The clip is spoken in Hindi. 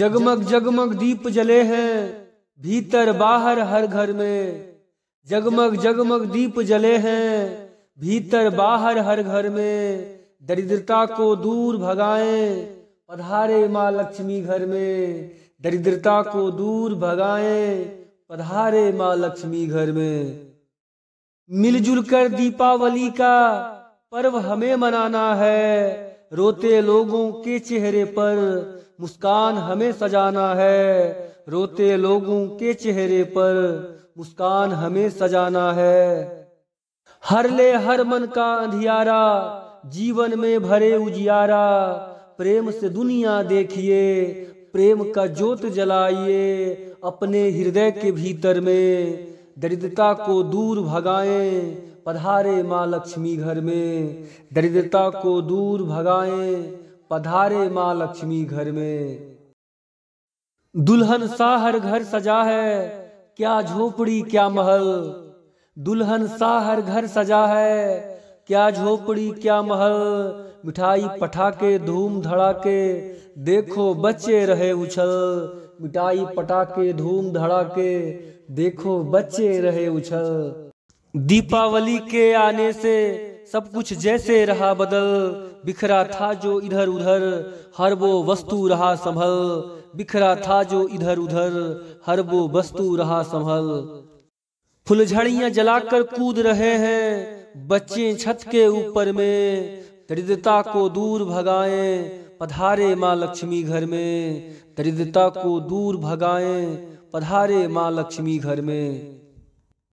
जगमग जगमग दीप जले हैं भीतर बाहर हर घर में जगमग जगमग दीप जले हैं भीतर बाहर हर घर में दरिद्रता को दूर भगाएं पधारे माँ लक्ष्मी घर में दरिद्रता को दूर भगाएं पधारे माँ लक्ष्मी घर में मिलजुल कर दीपावली का पर्व हमें मनाना है रोते लोगों के चेहरे पर मुस्कान हमें सजाना है रोते लोगों के चेहरे पर मुस्कान हमें सजाना है हर ले हर मन का अंधियारा जीवन में भरे उजियारा प्रेम से दुनिया देखिए प्रेम का ज्योत जलाइए अपने हृदय के भीतर में दरिद्रता को दूर भगाएं पधारे माँ लक्ष्मी घर में दरिद्रता को दूर भगाएं पधारे माँ लक्ष्मी घर में दुल्हन सा हर घर सजा है क्या झोपड़ी क्या महल दुल्हन सा हर घर सजा है क्या झोपड़ी क्या महल मिठाई पटाखे धूम धड़ाके देखो बच्चे रहे उछल मिठाई पटाखे धूम धड़ाके देखो बच्चे रहे उछल दीपावली के आने से सब कुछ जैसे रहा बदल बिखरा था जो इधर उधर हर वो वस्तु रहा संभल बिखरा था जो इधर उधर हर वो वस्तु रहा संभल फुलझड़ियां जलाकर कूद रहे हैं बच्चे छत के ऊपर में दरिद्रता को दूर भगाए पधारे माँ लक्ष्मी घर में दरिद्रता को दूर भगाए पधारे माँ लक्ष्मी घर में